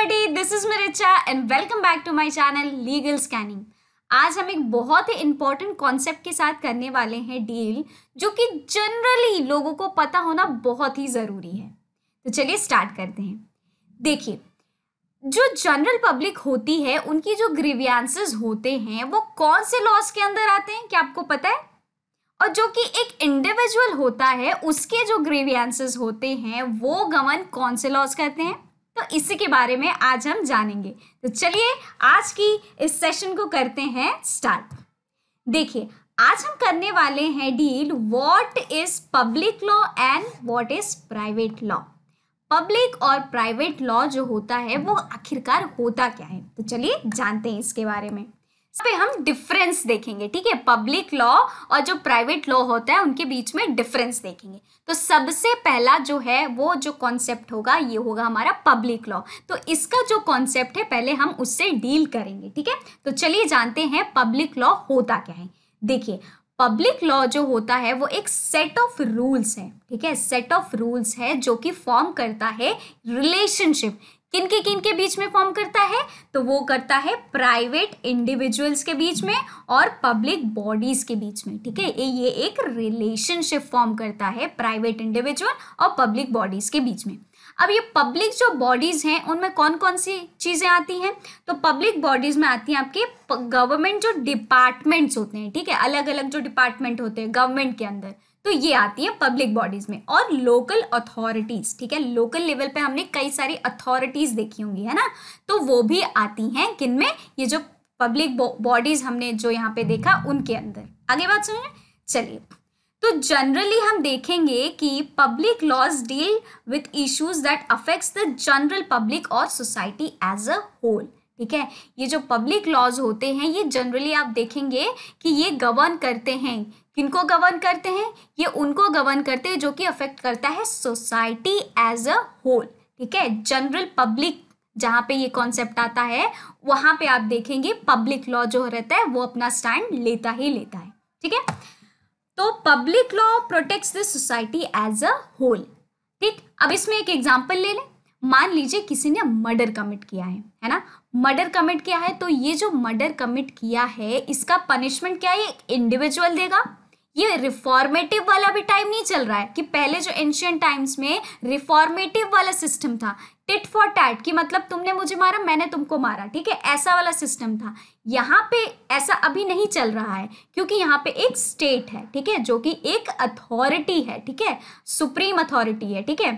everybody this is Miricha and welcome back to my channel legal scanning आज हम एक बहुत ही इंपॉर्टेंट कॉन्सेप्ट के साथ करने वाले हैं डील जो कि जनरली लोगों को पता होना बहुत ही ज़रूरी है तो चलिए स्टार्ट करते हैं देखिए जो जनरल पब्लिक होती है उनकी जो ग्रीवियंसेस होते हैं वो कौन से लॉस के अंदर आते हैं क्या आपको पता है और जो कि एक इंडिविजुअल होता है उसके जो ग्रीवियंसेस होते हैं वो गवन कौन से लॉस करते हैं तो इसी के बारे में आज हम जानेंगे तो चलिए आज की इस सेशन को करते हैं स्टार्ट देखिए आज हम करने वाले हैं deal what is public law and what is private law public और प्राइवेट लॉ जो होता है वो आखिरकार होता क्या है तो चलिए जानते हैं इसके बारे में पे हम डिफरेंस देखेंगे ठीक है पब्लिक लॉ और जो प्राइवेट लॉ होता है उनके बीच में डिफरेंस देखेंगे तो सबसे पहला जो है वो जो कॉन्सेप्ट होगा ये होगा हमारा पब्लिक लॉ तो इसका जो कॉन्सेप्ट है पहले हम उससे डील करेंगे ठीक है तो चलिए जानते हैं पब्लिक लॉ होता क्या है देखिए पब्लिक लॉ जो होता है वो एक सेट ऑफ रूल्स है ठीक है सेट ऑफ रूल्स है जो कि फॉर्म करता है रिलेशनशिप किनके किनके बीच में फॉर्म करता है तो वो करता है प्राइवेट इंडिविजुअल्स के बीच में और पब्लिक बॉडीज के बीच में ठीक है ये एक रिलेशनशिप फॉर्म करता है प्राइवेट इंडिविजुअल और पब्लिक बॉडीज के बीच में अब ये पब्लिक जो बॉडीज़ हैं उनमें कौन कौन सी चीज़ें आती हैं तो पब्लिक बॉडीज़ में आती हैं आपके गवर्नमेंट जो डिपार्टमेंट्स होते हैं ठीक है अलग अलग जो डिपार्टमेंट होते हैं गवर्नमेंट के अंदर तो ये आती है पब्लिक बॉडीज में और लोकल अथॉरिटीज ठीक है लोकल लेवल पे हमने कई सारी अथॉरिटीज देखी होंगी है ना तो वो भी आती हैं किन में ये जो पब्लिक बॉडीज हमने जो यहाँ पे देखा उनके अंदर आगे बात सुनिए चलिए तो जनरली हम देखेंगे कि public laws deal with issues that affects the general public और सोसाइटी एज अ होल ठीक है ये जो पब्लिक लॉज होते हैं ये जनरली आप देखेंगे कि ये गवर्न करते हैं किनको गवर्न करते हैं ये उनको गवर्न करते हैं जो कि अफेक्ट करता है सोसाइटी एज अ होल ठीक है जनरल पब्लिक जहाँ पे ये कॉन्सेप्ट आता है वहां पे आप देखेंगे पब्लिक लॉ जो रहता है वो अपना स्टैंड लेता ही लेता है ठीक है तो public law protects the society as a whole ठीक अब इसमें एक एग्जाम्पल ले लें मान लीजिए किसी ने मर्डर कमिट किया है है ना मर्डर कमिट किया है तो ये जो मर्डर कमिट किया है इसका पनिशमेंट क्या है इंडिविजुअल देगा ये रिफॉर्मेटिव वाला भी टाइम नहीं चल रहा है कि पहले जो एंशियंट टाइम्स में रिफॉर्मेटिव वाला सिस्टम था टिट फॉर टैट कि मतलब तुमने मुझे मारा मैंने तुमको मारा ठीक है ऐसा वाला सिस्टम था यहाँ पे ऐसा अभी नहीं चल रहा है क्योंकि यहाँ पे एक स्टेट है ठीक है जो कि एक अथॉरिटी है ठीक है सुप्रीम अथॉरिटी है ठीक है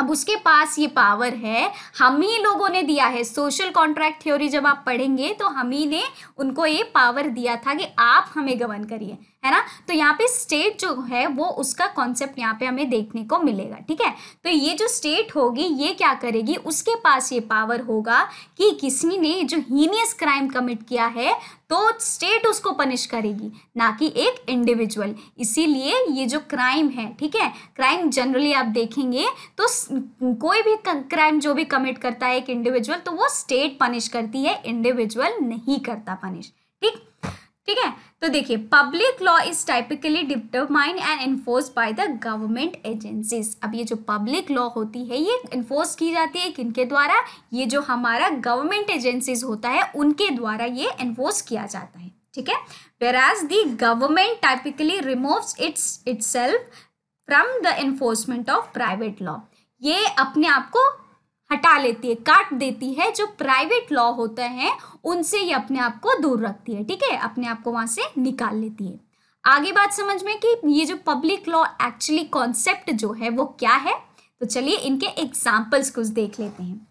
अब उसके पास ये पावर है हम ही लोगों ने दिया है सोशल कॉन्ट्रैक्ट थ्योरी जब आप पढ़ेंगे तो हम ही ने उनको ये पावर दिया था कि आप हमें गवर्न करिए है ना तो यहाँ पे स्टेट जो है वो उसका कॉन्सेप्ट यहाँ पे हमें देखने को मिलेगा ठीक है तो ये जो स्टेट होगी ये क्या करेगी उसके पास ये पावर होगा कि किसी ने जो हीनियस क्राइम कमिट किया है तो स्टेट उसको पनिश करेगी ना कि एक इंडिविजुअल इसीलिए ये जो क्राइम है ठीक है क्राइम जनरली आप देखेंगे तो कोई भी क्राइम जो भी कमिट करता है एक इंडिविजुअल तो वो स्टेट पनिश करती है इंडिविजुअल नहीं करता पनिश ठीक ठीक है तो देखिए public law is typically determined and enforce by the government agencies अब ये जो पब्लिक लॉ होती है ये इन्फोर्स की जाती है किनके द्वारा ये जो हमारा गवर्नमेंट एजेंसीज होता है उनके द्वारा ये एनफोर्स किया जाता है ठीक है whereas the government typically removes its its from the enforcement of private law ये अपने आप को हटा लेती है काट देती है जो प्राइवेट लॉ होते हैं उनसे ये अपने आप को दूर रखती है ठीक है अपने आप को वहाँ से निकाल लेती है आगे बात समझ में कि ये जो पब्लिक लॉ एक्चुअली कॉन्सेप्ट जो है वो क्या है तो चलिए इनके एग्जाम्पल्स कुछ देख लेते हैं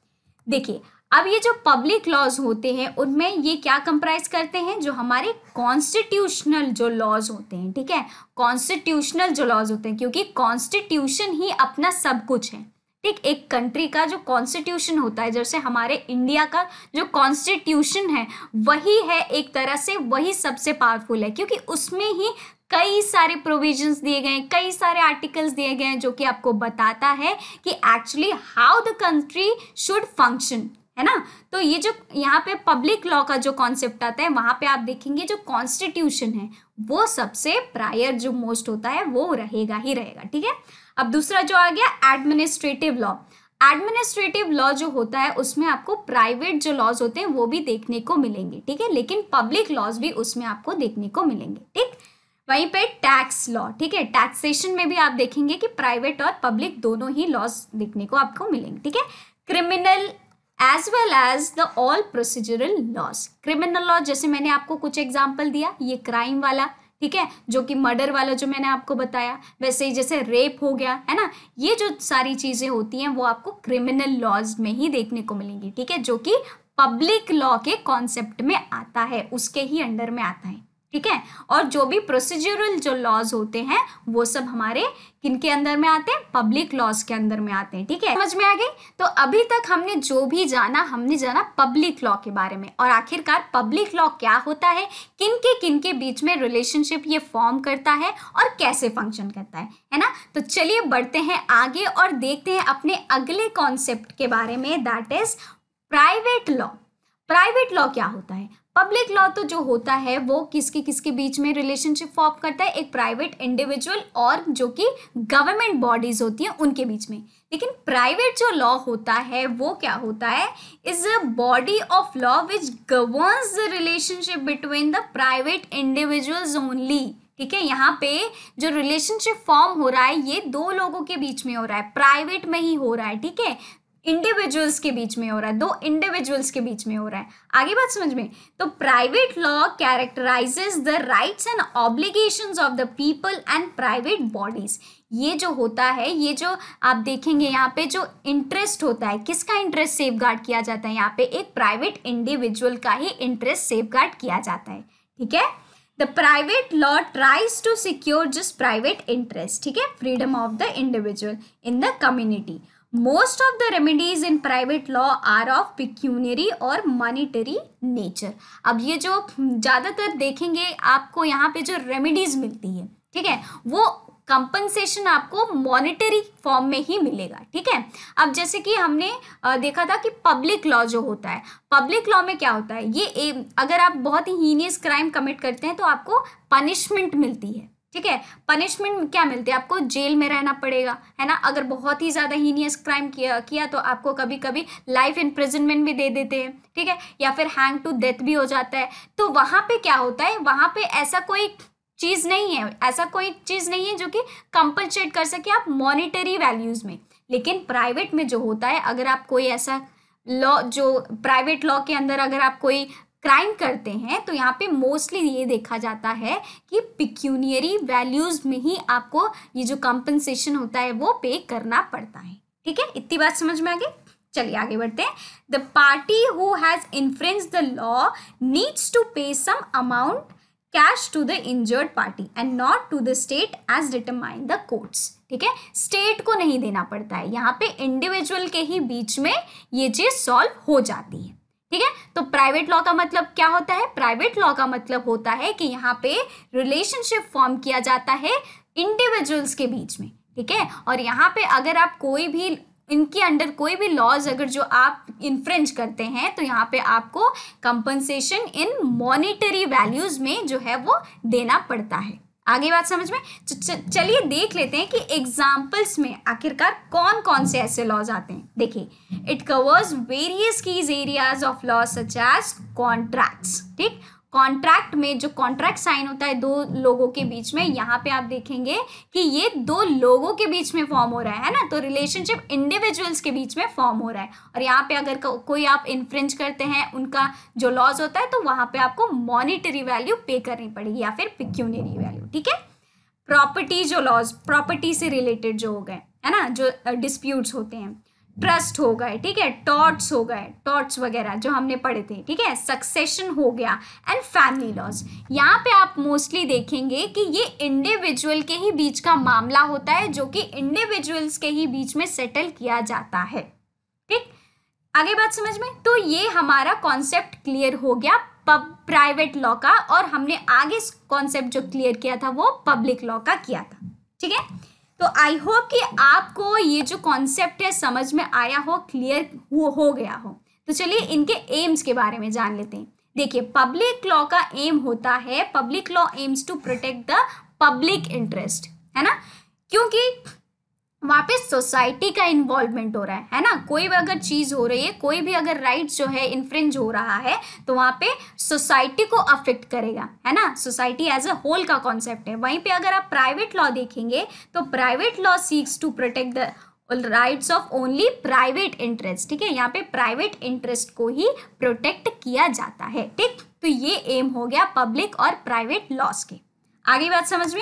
देखिए अब ये जो पब्लिक लॉज होते हैं उनमें ये क्या कंप्राइज करते हैं जो हमारे कॉन्स्टिट्यूशनल जो लॉज होते हैं ठीक है कॉन्स्टिट्यूशनल जो लॉज होते हैं क्योंकि कॉन्स्टिट्यूशन ही अपना सब कुछ है एक एक कंट्री का जो कॉन्स्टिट्यूशन होता है जैसे हमारे इंडिया का जो कॉन्स्टिट्यूशन है वही है एक तरह से वही सबसे पावरफुल है क्योंकि उसमें ही कई सारे प्रोविजंस दिए गए हैं कई सारे आर्टिकल्स दिए गए हैं जो कि आपको बताता है कि actually how the country should function है ना तो ये जो यहाँ पे पब्लिक लॉ का जो कॉन्सेप्ट आता है वहाँ पे आप देखेंगे जो कॉन्स्टिट्यूशन है वो सबसे प्रायर जो मोस्ट होता है वो रहेगा ही रहेगा ठीक है अब दूसरा जो आ गया एडमिनिस्ट्रेटिव लॉ एडमिनिस्ट्रेटिव लॉ जो होता है उसमें आपको प्राइवेट जो लॉज होते हैं वो भी देखने को मिलेंगे ठीक है लेकिन पब्लिक लॉज भी उसमें आपको देखने को मिलेंगे ठीक वहीं पे टैक्स लॉ ठीक है टैक्सेशन में भी आप देखेंगे कि प्राइवेट और पब्लिक दोनों ही लॉज देखने को आपको मिलेंगे ठीक है criminal as well as the all procedural laws criminal law जैसे मैंने आपको कुछ एग्जाम्पल दिया ये क्राइम वाला ठीक है जो कि मर्डर वाला जो मैंने आपको बताया वैसे ही जैसे रेप हो गया है ना ये जो सारी चीज़ें होती हैं वो आपको क्रिमिनल लॉज में ही देखने को मिलेंगी ठीक है जो कि पब्लिक लॉ के कॉन्सेप्ट में आता है उसके ही अंडर में आता है ठीक है और जो भी प्रोसीजरल जो लॉज होते हैं वो सब हमारे किन के अंदर में आते हैं पब्लिक लॉज के अंदर में आते हैं ठीक है समझ में आ गई तो अभी तक हमने जो भी जाना हमने जाना पब्लिक लॉ के बारे में और आखिरकार पब्लिक लॉ क्या होता है किन के किन के बीच में रिलेशनशिप ये फॉर्म करता है और कैसे फंक्शन करता है है ना तो चलिए बढ़ते हैं आगे और देखते हैं अपने अगले कॉन्सेप्ट के बारे में that is private law private law क्या होता है पब्लिक लॉ तो जो होता है वो किसके किसके बीच में रिलेशनशिप फॉर्म करता है एक प्राइवेट इंडिविजुअल और जो कि गवर्नमेंट बॉडीज होती हैं उनके बीच में लेकिन प्राइवेट जो लॉ होता है वो क्या होता है is a body of law which governs the relationship between the private individuals only ठीक है यहाँ पे जो रिलेशनशिप फॉर्म हो रहा है ये दो लोगों के बीच में हो रहा है प्राइवेट में ही हो रहा है ठीक है इंडिविजुअल्स के बीच में हो रहा है दो इंडिविजुअल्स के बीच में हो रहा है आगे बात समझ में तो private law characterises the rights and obligation of the people and private bodies ये जो होता है ये जो आप देखेंगे यहाँ पे जो इंटरेस्ट होता है किसका इंटरेस्ट सेफ किया जाता है यहाँ पे एक प्राइवेट इंडिविजुअल का ही इंटरेस्ट सेफ किया जाता है ठीक है the private law tries to secure just private interest ठीक है freedom of the individual in the community most of the remedies in private law are of pecuniary or monetary nature अब ये जो ज़्यादातर देखेंगे आपको यहाँ पे जो रेमिडीज मिलती है ठीक है वो कंपनसेशन आपको मॉनिटरी फॉर्म में ही मिलेगा ठीक है अब जैसे कि हमने देखा था कि पब्लिक लॉ जो होता है पब्लिक लॉ में क्या होता है ये अगर आप बहुत ही हीनियस क्राइम कमिट करते हैं तो आपको पनिशमेंट मिलती है ठीक है पनिशमेंट क्या मिलती है आपको जेल में रहना पड़ेगा है ना अगर बहुत ही ज़्यादा हीनियस क्राइम किया किया तो आपको कभी कभी लाइफ इम्प्रिजनमेंट भी दे देते हैं ठीक है या फिर हैंग टू डेथ भी हो जाता है तो वहाँ पे क्या होता है वहाँ पे ऐसा कोई चीज़ नहीं है ऐसा कोई चीज़ नहीं है जो कि कंपनसेट कर सके आप मॉनिटरी वैल्यूज़ में लेकिन प्राइवेट में जो होता है अगर आप कोई ऐसा लॉ जो प्राइवेट लॉ के अंदर अगर आप कोई क्राइम करते हैं तो यहाँ पे मोस्टली ये देखा जाता है कि पिक्यूनियरी वैल्यूज़ में ही आपको ये जो कंपनसेशन होता है वो पे करना पड़ता है ठीक है इतनी बात समझ में आ गई चलिए आगे बढ़ते हैं the party who has inference the law needs to pay some amount cash to the injured party and not to the state as determine the courts ठीक है स्टेट को नहीं देना पड़ता है यहाँ पे इंडिविजुअल के ही बीच में ये चीज़ सॉल्व हो जाती है ठीक है तो प्राइवेट लॉ का मतलब क्या होता है प्राइवेट लॉ का मतलब होता है कि यहाँ पे रिलेशनशिप फॉर्म किया जाता है इंडिविजुअल्स के बीच में ठीक है और यहाँ पे अगर आप कोई भी इनके अंडर कोई भी लॉज अगर जो आप इन्फ्रेंच करते हैं तो यहाँ पे आपको कंपनसेशन इन मॉनिटरी वैल्यूज़ में जो है वो देना पड़ता है आगे बात समझ में तो चलिए देख लेते हैं कि एग्जाम्पल्स में आखिरकार कौन कौन से ऐसे लॉज आते हैं देखिए it covers various keys areas of law such as contracts ठीक कॉन्ट्रैक्ट में जो कॉन्ट्रैक्ट साइन होता है दो लोगों के बीच में यहाँ पे आप देखेंगे कि ये दो लोगों के बीच में फॉर्म हो रहा है ना तो रिलेशनशिप इंडिविजुअल्स के बीच में फॉर्म हो रहा है और यहाँ पे अगर को, कोई आप इन्फ्रेंच करते हैं उनका जो लॉज होता है तो वहाँ पे आपको मॉनिटरी वैल्यू पे करनी पड़ेगी या फिर पिक्यूनरी वैल्यू ठीक है प्रॉपर्टी जो लॉज प्रॉपर्टी से रिलेटेड जो हो गए है ना जो डिस्प्यूट्स uh, होते हैं ट्रस्ट हो गए ठीक है टॉट्स हो गए टॉट्स वगैरह जो हमने पढ़े थे ठीक है सक्सेशन हो गया एंड फैमिली लॉस यहाँ पे आप मोस्टली देखेंगे कि ये इंडिविजुअल के ही बीच का मामला होता है जो कि इंडिविजुअल्स के ही बीच में सेटल किया जाता है ठीक आगे बात समझ में तो ये हमारा कॉन्सेप्ट क्लियर हो गया पब प्राइवेट लॉ का और हमने आगे कॉन्सेप्ट जो क्लियर किया था वो पब्लिक लॉ का किया था ठीक है तो आई होप कि आपको ये जो कॉन्सेप्ट है समझ में आया हो क्लियर हो, हो गया हो तो चलिए इनके एम्स के बारे में जान लेते हैं देखिए पब्लिक लॉ का एम होता है public law aims to protect the public interest है ना क्योंकि वहाँ पे सोसाइटी का इन्वॉल्वमेंट हो रहा है है ना कोई भी अगर चीज़ हो रही है कोई भी अगर राइट्स जो है इन्फ्रिंज हो रहा है तो वहाँ पे सोसाइटी को अफेक्ट करेगा है ना सोसाइटी एज अ होल का कॉन्सेप्ट है वहीं पे अगर आप प्राइवेट लॉ देखेंगे तो private law seeks to protect the rights of only private interest ठीक है यहाँ पे प्राइवेट इंटरेस्ट को ही प्रोटेक्ट किया जाता है ठीक तो ये एम हो गया पब्लिक और प्राइवेट लॉस के आगे बात समझ में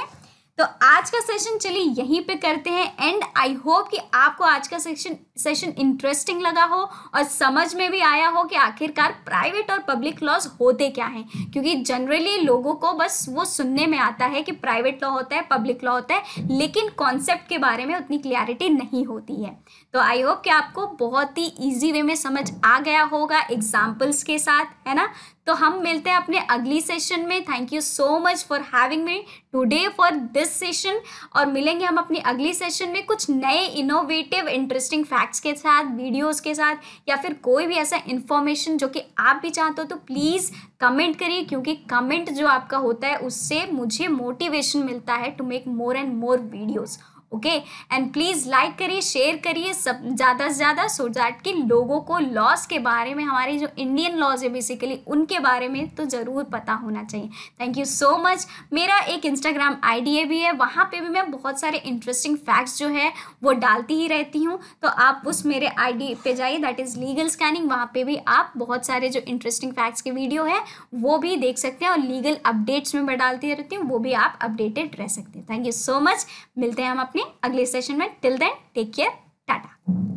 तो आज का सेशन चलिए यहीं पे करते हैं एंड आई होप कि आपको आज का सेशन सेशन इंटरेस्टिंग लगा हो और समझ में भी आया हो कि आखिरकार प्राइवेट और पब्लिक लॉज होते क्या हैं क्योंकि जनरली लोगों को बस वो सुनने में आता है कि प्राइवेट लॉ होता है पब्लिक लॉ होता है लेकिन कॉन्सेप्ट के बारे में उतनी क्लियरिटी नहीं होती है तो आई होप कि आपको बहुत ही ईजी वे में समझ आ गया होगा एग्जाम्पल्स के साथ है ना तो हम मिलते हैं अपने अगली सेशन में thank you so much for having me today for this session और मिलेंगे हम अपनी अगली सेशन में कुछ नए इनोवेटिव इंटरेस्टिंग फैक्ट्स के साथ वीडियोस के साथ या फिर कोई भी ऐसा इन्फॉर्मेशन जो कि आप भी चाहते हो तो प्लीज़ कमेंट करिए क्योंकि कमेंट जो आपका होता है उससे मुझे मोटिवेशन मिलता है to make more and more videos okay and please like करिए शेयर करिए सब ज़्यादा से ज़्यादा सो दैट कि लोगों को लॉज के बारे में हमारे जो इंडियन लॉज है बेसिकली उनके बारे में तो ज़रूर पता होना चाहिए थैंक यू सो मच मेरा एक इंस्टाग्राम आईडी भी है वहाँ पे भी मैं बहुत सारे इंटरेस्टिंग फैक्ट्स जो है वो डालती ही रहती हूँ तो आप उस मेरे आईडी पे जाइए दैट इज़ लीगल स्कैनिंग वहाँ पे भी आप बहुत सारे जो इंटरेस्टिंग फैक्ट्स के वीडियो है वो भी देख सकते हैं और लीगल अपडेट्स में मैं डालती रहती हूँ वो भी आप अपडेटेड रह सकते हैं थैंक यू सो मच मिलते हैं हम अपने अपने अगले सेशन में till then take care Tata